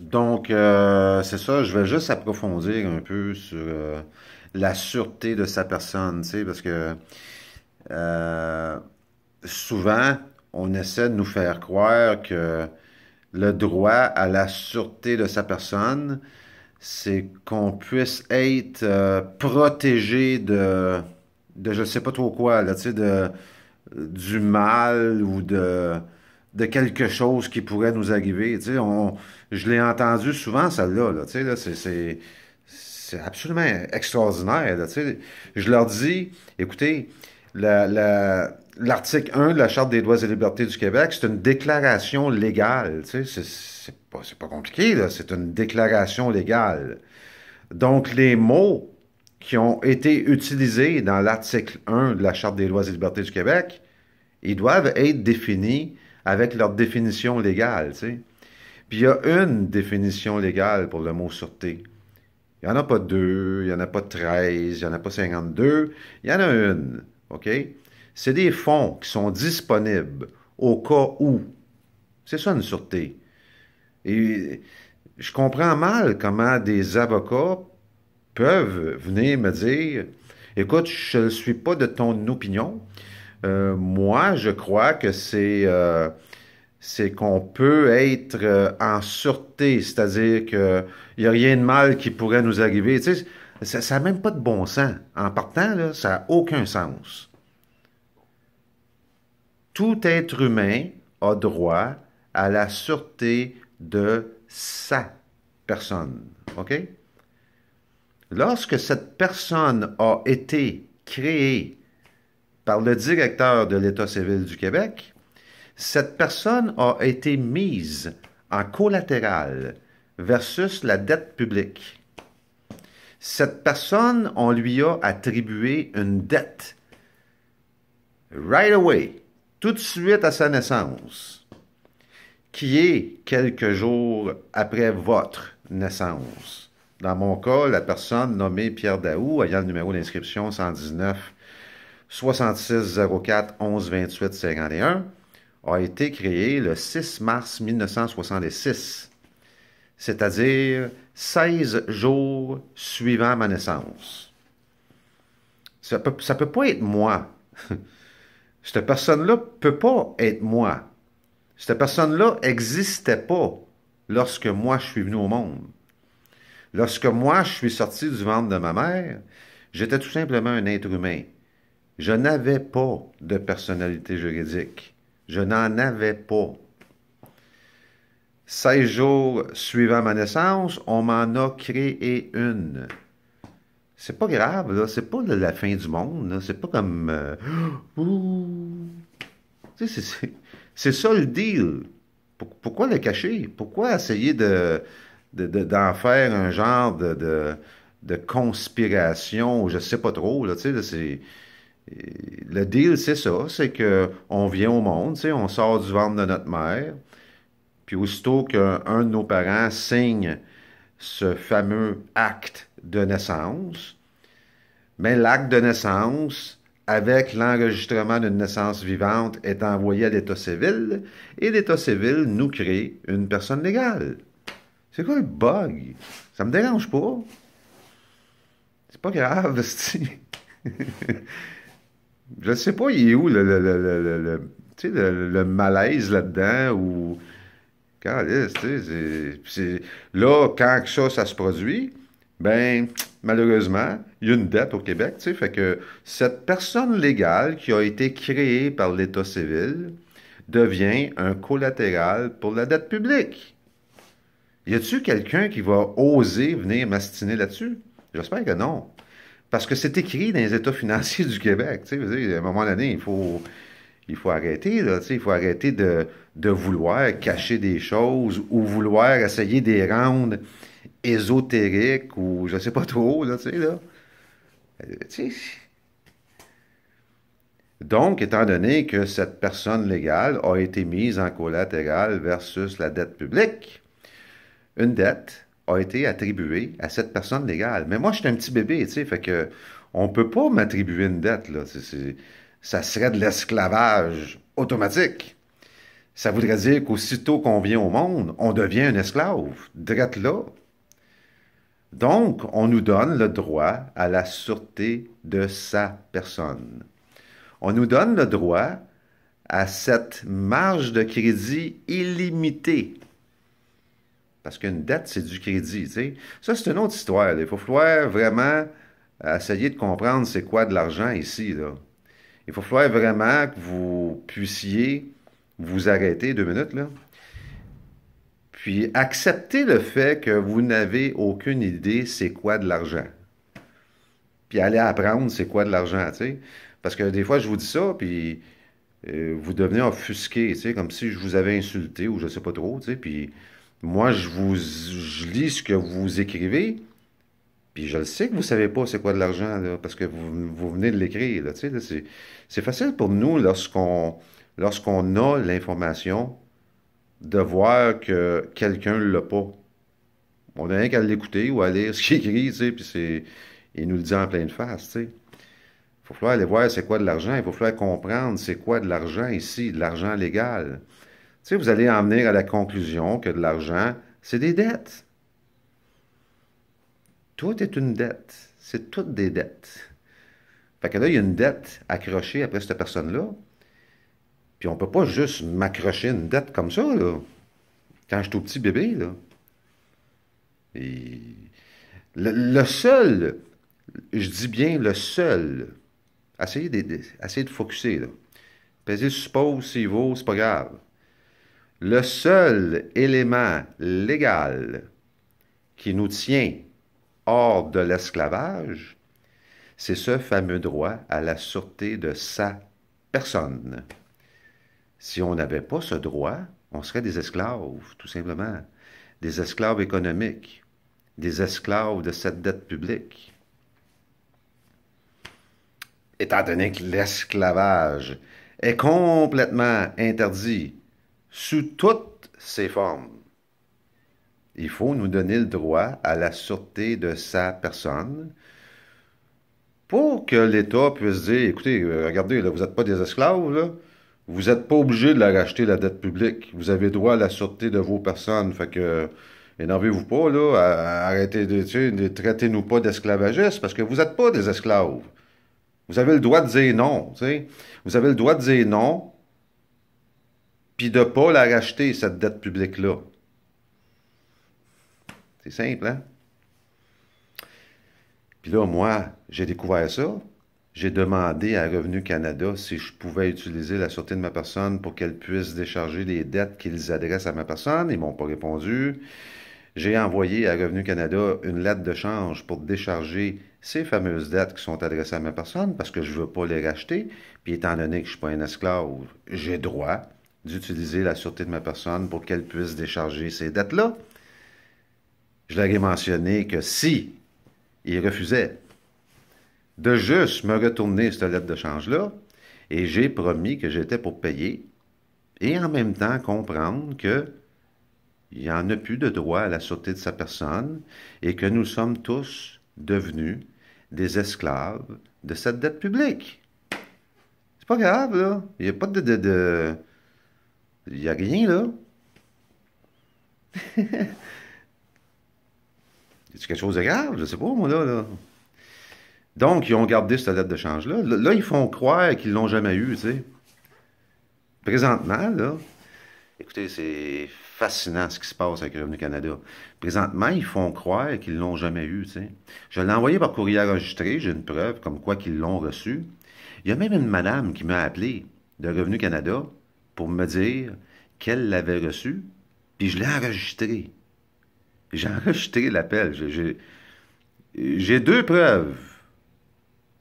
Donc, euh, c'est ça, je vais juste approfondir un peu sur euh, la sûreté de sa personne, tu sais, parce que euh, souvent, on essaie de nous faire croire que le droit à la sûreté de sa personne, c'est qu'on puisse être protégé de, de je sais pas trop quoi, là, tu sais, de, du mal ou de de quelque chose qui pourrait nous arriver. on, je l'ai entendu souvent, celle-là. Là, c'est, absolument extraordinaire. Je leur dis, écoutez, l'article 1 de la Charte des droits et libertés du Québec, c'est une déclaration légale. c'est, pas, compliqué, c'est une déclaration légale. Donc, les mots qui ont été utilisés dans l'article 1 de la Charte des droits et libertés du Québec, ils doivent être définis avec leur définition légale. Tu sais. Puis il y a une définition légale pour le mot sûreté. Il n'y en a pas deux, il n'y en a pas 13, il n'y en a pas 52, il y en a une. OK? C'est des fonds qui sont disponibles au cas où. C'est ça une sûreté. Et je comprends mal comment des avocats peuvent venir me dire Écoute, je ne suis pas de ton opinion, euh, moi, je crois que c'est euh, qu'on peut être euh, en sûreté, c'est-à-dire qu'il n'y a rien de mal qui pourrait nous arriver. Tu sais, ça n'a même pas de bon sens. En partant, ça n'a aucun sens. Tout être humain a droit à la sûreté de sa personne. OK? Lorsque cette personne a été créée par le directeur de l'État civil du Québec, cette personne a été mise en collatéral versus la dette publique. Cette personne, on lui a attribué une dette. Right away, tout de suite à sa naissance, qui est quelques jours après votre naissance. Dans mon cas, la personne nommée Pierre Daou, ayant le numéro d'inscription 119 66 04 11 28 51 a été créé le 6 mars 1966, c'est-à-dire 16 jours suivant ma naissance. Ça ne peut, peut pas être moi. Cette personne-là ne peut pas être moi. Cette personne-là n'existait pas lorsque moi je suis venu au monde. Lorsque moi je suis sorti du ventre de ma mère, j'étais tout simplement un être humain. Je n'avais pas de personnalité juridique. Je n'en avais pas. 16 jours suivant ma naissance, on m'en a créé une. C'est pas grave, là. C'est pas la fin du monde, C'est pas comme. Euh, c'est ça le deal. Pourquoi le cacher? Pourquoi essayer de d'en faire un genre de, de, conspiration? Je sais pas trop, là. Tu sais, c'est le deal, c'est ça, c'est qu'on vient au monde, on sort du ventre de notre mère, puis aussitôt qu'un de nos parents signe ce fameux acte de naissance, mais ben, l'acte de naissance, avec l'enregistrement d'une naissance vivante, est envoyé à l'État civil, et l'État civil nous crée une personne légale. C'est quoi le bug? Ça me dérange pas. C'est pas grave, je sais pas, il est où le, malaise là-dedans ou. là, quand ça, ça se produit, ben malheureusement, il y a une dette au Québec, fait que cette personne légale qui a été créée par l'État civil devient un collatéral pour la dette publique. Y a t il quelqu'un qui va oser venir mastiner là-dessus? J'espère que non. Parce que c'est écrit dans les états financiers du Québec. Tu sais, à un moment donné, il faut, il faut arrêter. il faut arrêter de, vouloir cacher des choses ou vouloir essayer des rendre ésotériques ou je sais pas trop. Euh, Donc, étant donné que cette personne légale a été mise en collatéral versus la dette publique, une dette a été attribué à cette personne légale. Mais moi, je suis un petit bébé, tu sais, fait que on peut pas m'attribuer une dette, là. ça serait de l'esclavage automatique. Ça voudrait dire qu'aussitôt qu'on vient au monde, on devient un esclave, drette là. Donc, on nous donne le droit à la sûreté de sa personne. On nous donne le droit à cette marge de crédit illimitée. Parce qu'une dette, c'est du crédit. sais. Ça, c'est une autre histoire. Il faut falloir vraiment euh, essayer de comprendre c'est quoi de l'argent ici. Là. Il faut falloir vraiment que vous puissiez vous arrêter deux minutes. Là. Puis accepter le fait que vous n'avez aucune idée c'est quoi de l'argent. Puis aller apprendre c'est quoi de l'argent. Parce que des fois, je vous dis ça, puis euh, vous devenez offusqué, comme si je vous avais insulté ou je ne sais pas trop. Puis moi, je vous lis ce que vous écrivez, puis je le sais que vous ne savez pas c'est quoi de l'argent, parce que vous, venez de l'écrire. c'est, facile pour nous, lorsqu'on, lorsqu'on a l'information, de voir que quelqu'un ne l'a pas. On n'a rien qu'à l'écouter ou à lire ce qu'il écrit, tu puis c'est, il nous le dit en pleine face. Il faut falloir aller voir c'est quoi de l'argent, il faut falloir comprendre c'est quoi de l'argent ici, de l'argent légal vous allez en venir à la conclusion que de l'argent, c'est des dettes. Tout est une dette. C'est toutes des dettes. Fait que là, il y a une dette accrochée après cette personne-là. Puis on peut pas juste m'accrocher une dette comme ça, là. Quand suis au petit bébé, là. le, seul, je dis bien le seul, essayez de, de, de focuser, là. suppose, s'il vaut, c'est pas grave le seul élément légal qui nous tient hors de l'esclavage, c'est ce fameux droit à la sûreté de sa personne. Si on n'avait pas ce droit, on serait des esclaves, tout simplement, des esclaves économiques, des esclaves de cette dette publique. Étant donné que l'esclavage est complètement interdit sous toutes ses formes. Il faut nous donner le droit à la sûreté de sa personne pour que l'État puisse dire, écoutez, euh, regardez, là, vous n'êtes pas des esclaves, là. vous n'êtes pas obligé de la racheter, la dette publique. Vous avez droit à la sûreté de vos personnes. Fait que, énervez-vous pas, là, arrêtez de, de traiter nous pas d'esclavagistes parce que vous n'êtes pas des esclaves. Vous avez le droit de dire non, Vous avez le droit de dire non puis de ne pas la racheter, cette dette publique-là. C'est simple, hein? Puis là, moi, j'ai découvert ça. J'ai demandé à Revenu Canada si je pouvais utiliser la sûreté de ma personne pour qu'elle puisse décharger les dettes qu'ils adressent à ma personne. Ils m'ont pas répondu. J'ai envoyé à Revenu Canada une lettre de change pour décharger ces fameuses dettes qui sont adressées à ma personne parce que je ne veux pas les racheter. Puis étant donné que je ne suis pas un esclave, j'ai droit d'utiliser la sûreté de ma personne pour qu'elle puisse décharger ces dettes-là. Je ai mentionné que si il refusait de juste me retourner cette lettre de change-là, et j'ai promis que j'étais pour payer, et en même temps comprendre que il en a plus de droit à la sûreté de sa personne, et que nous sommes tous devenus des esclaves de cette dette publique. C'est pas grave, là. Il n'y a pas de, de il n'y a rien là. C'est quelque chose de grave? Je ne sais pas, moi, là, Donc, ils ont gardé cette lettre de change-là. Là, ils font croire qu'ils ne l'ont jamais eu, tu sais. Présentement, là, écoutez, c'est fascinant ce qui se passe avec Revenu Canada. Présentement, ils font croire qu'ils ne l'ont jamais eu, tu sais. Je l'ai envoyé par courrier enregistré, j'ai une preuve comme quoi qu'ils l'ont reçu. Il y a même une madame qui m'a appelé de Revenu Canada pour me dire qu'elle l'avait reçu, puis je l'ai enregistré. J'ai enregistré l'appel. J'ai deux preuves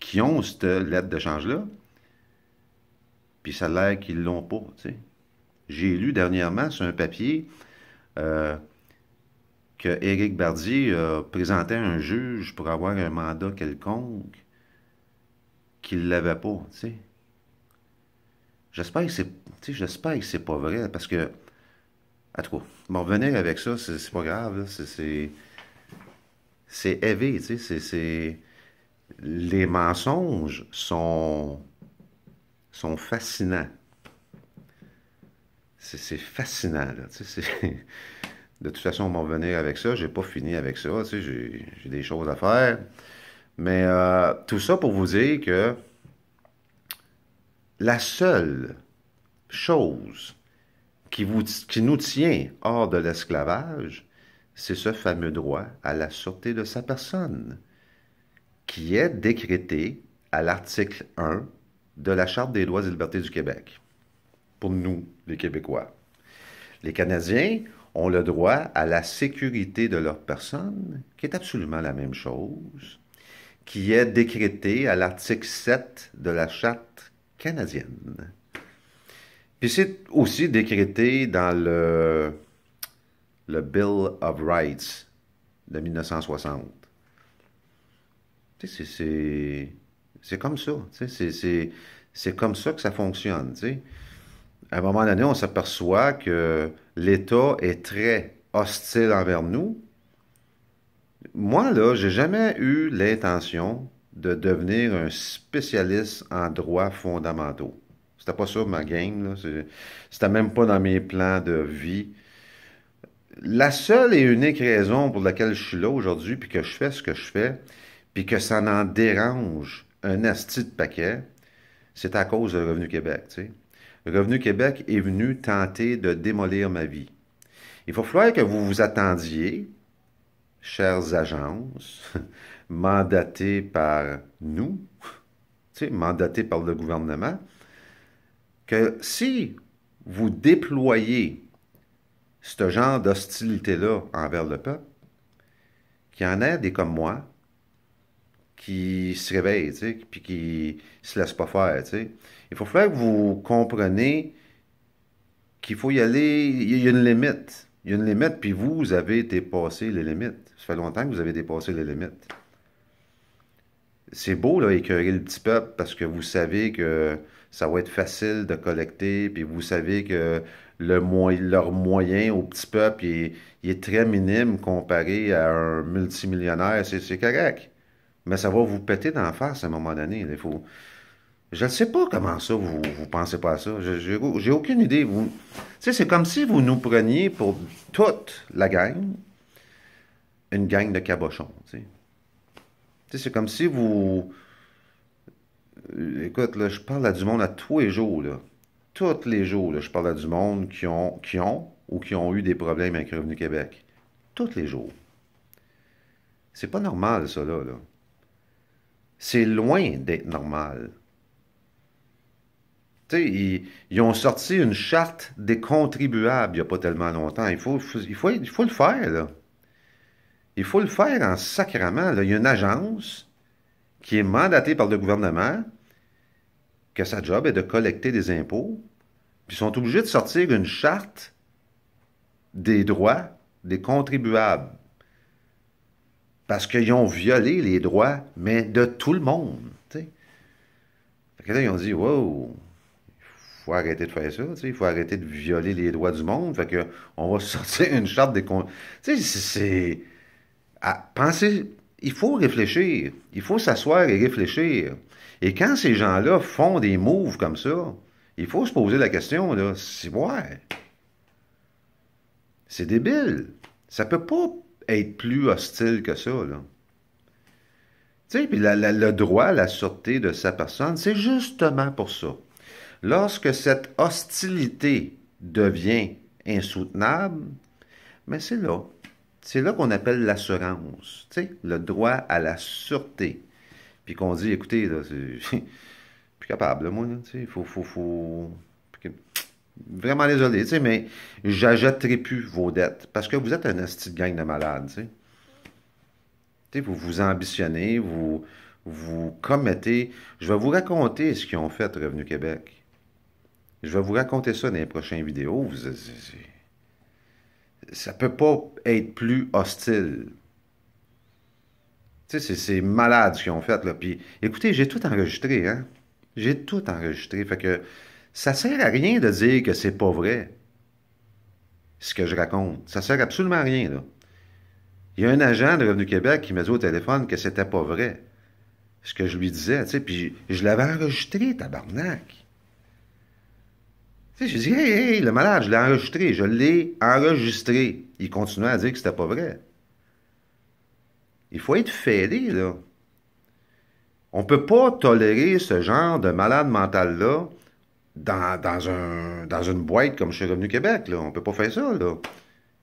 qui ont cette lettre de change-là, puis ça a l'air qu'ils ne l'ont pas, J'ai lu dernièrement sur un papier euh, que Eric Bardier présentait un juge pour avoir un mandat quelconque qu'il ne l'avait pas, J'espère que c'est tu sais, j'espère que c'est pas vrai, parce que. En tout cas, bon, venir avec ça, c'est pas grave, c'est. C'est éveillé, Les mensonges sont. sont fascinants. C'est fascinant, De toute façon, m'en venir avec ça. J'ai pas fini avec ça. Tu sais, j'ai des choses à faire. Mais euh, tout ça pour vous dire que la seule chose qui, nous tient hors de l'esclavage, c'est ce fameux droit à la sûreté de sa personne, qui est décrété à l'article 1 de la Charte des droits et libertés du Québec, pour nous, les Québécois. Les Canadiens ont le droit à la sécurité de leur personne, qui est absolument la même chose, qui est décrété à l'article 7 de la Charte canadienne. Puis c'est aussi décrété dans le, le Bill of Rights de 1960. C'est comme ça. C'est comme ça que ça fonctionne. À un moment donné, on s'aperçoit que l'État est très hostile envers nous. Moi, là, j'ai jamais eu l'intention de devenir un spécialiste en droits fondamentaux pas ça ma game. C'était même pas dans mes plans de vie. La seule et unique raison pour laquelle je suis là aujourd'hui, puis que je fais ce que je fais, puis que ça n'en dérange un asti de paquet, c'est à cause de Revenu Québec. Revenu Québec est venu tenter de démolir ma vie. Il faut falloir que vous vous attendiez, chères agences, mandatées par nous, mandatées par le gouvernement, que si vous déployez ce genre d'hostilité-là envers le peuple, qu'il y en ait des comme moi qui se réveillent, puis qui se laissent pas faire, Il faut faire que vous compreniez qu'il faut y aller, il y a une limite. Il y a une limite, puis vous avez dépassé les limites. Ça fait longtemps que vous avez dépassé les limites. C'est beau, là, écœurer le petit peuple parce que vous savez que ça va être facile de collecter. Puis vous savez que le leur moyen au petit peuple il est, très minime comparé à un multimillionnaire. C'est correct. Mais ça va vous péter d'en face à un moment donné. Il faut... Je ne sais pas comment ça, vous ne pensez pas à ça. J'ai aucune idée. Vous... C'est comme si vous nous preniez pour toute la gang une gang de cabochons. C'est comme si vous euh, écoute, là, je parle à du monde à tous les jours, là. Tous les jours, je parle à du monde qui ont, qui ont ou qui ont eu des problèmes avec Revenu Québec. Tous les jours. C'est pas normal, ça, là. C'est loin d'être normal. Ils, ils, ont sorti une charte des contribuables il n'y a pas tellement longtemps. Il faut, le faire, là. Il faut le faire en sacrament. Là. Il y a une agence qui est mandaté par le gouvernement, que sa job est de collecter des impôts, puis sont obligés de sortir une charte des droits des contribuables. Parce qu'ils ont violé les droits, mais de tout le monde. ils ont dit Wow, il faut arrêter de faire ça, il faut arrêter de violer les droits du monde. Fait que on va sortir une charte des. Tu sais, c'est. Pensez, il faut réfléchir. Il faut s'asseoir et réfléchir. Et quand ces gens-là font des moves comme ça, il faut se poser la question, là, c'est ouais. C'est débile. Ça peut pas être plus hostile que ça, là. puis le droit à la sûreté de sa personne, c'est justement pour ça. Lorsque cette hostilité devient insoutenable, mais c'est là, c'est là qu'on appelle l'assurance, le droit à la sûreté. Puis qu'on dit, écoutez, là, c'est plus capable, moi, il faut, Vraiment désolé, tu sais, mais plus vos dettes parce que vous êtes un asti de gang de malades, tu sais. vous vous ambitionnez, vous, vous commettez. Je vais vous raconter ce qu'ils ont fait Revenu Québec. Je vais vous raconter ça dans les prochaines vidéos. Vous, ça peut pas être plus hostile. Tu sais, c'est malade ce qu'ils ont fait, là. Puis, écoutez, j'ai tout enregistré, hein. J'ai tout enregistré. Fait que ça sert à rien de dire que c'est pas vrai. Ce que je raconte. Ça sert absolument à rien, Il y a un agent de Revenu Québec qui m'a dit au téléphone que c'était pas vrai. Ce que je lui disais, puis je l'avais enregistré, tabarnak j'ai dit, hey, hey, le malade, je l'ai enregistré, je l'ai enregistré. Il continuait à dire que c'était pas vrai. Il faut être fêlé, là. On peut pas tolérer ce genre de malade mental-là dans, un, dans une boîte comme chez Revenu Québec, là. On peut pas faire ça, là.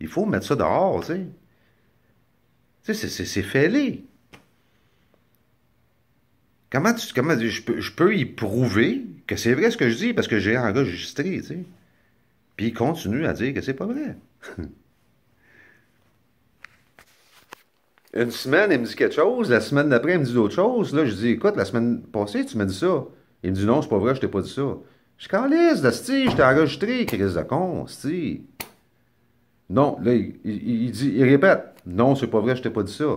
Il faut mettre ça dehors, tu sais. Tu sais, c'est fêlé. Comment tu. je, peux, je peux y prouver que c'est vrai ce que je dis parce que j'ai enregistré, tu sais. Puis il continue à dire que c'est pas vrai. Une semaine, il me dit quelque chose. La semaine d'après, il me dit d'autres choses. Là, je dis, écoute, la semaine passée, tu m'as dit ça. Il me dit, non, c'est pas vrai, je t'ai pas dit ça. Je calisse, là, je t'ai enregistré, crise de con, sti. Non, là, il, il, dit, il répète, non, c'est pas vrai, je t'ai pas dit ça.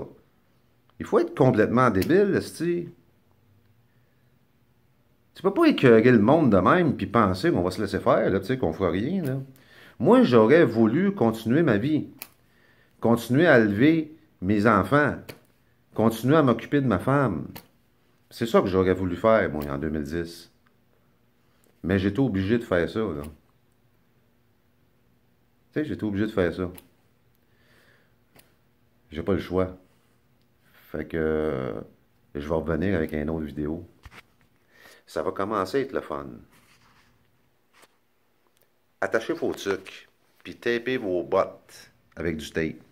Il faut être complètement débile, c'ti. Tu peux pas écœurer le monde de même puis penser qu'on va se laisser faire, là, tu sais, qu'on fera rien, Moi, j'aurais voulu continuer ma vie, continuer à élever mes enfants, continuer à m'occuper de ma femme. C'est ça que j'aurais voulu faire, moi, en 2010. Mais j'étais obligé de faire ça, là. Tu sais, j'étais obligé de faire ça. J'ai pas le choix. Fait que euh, je vais revenir avec une autre vidéo. Ça va commencer à être le fun. Attachez vos trucs, puis tapez vos bottes avec du tape.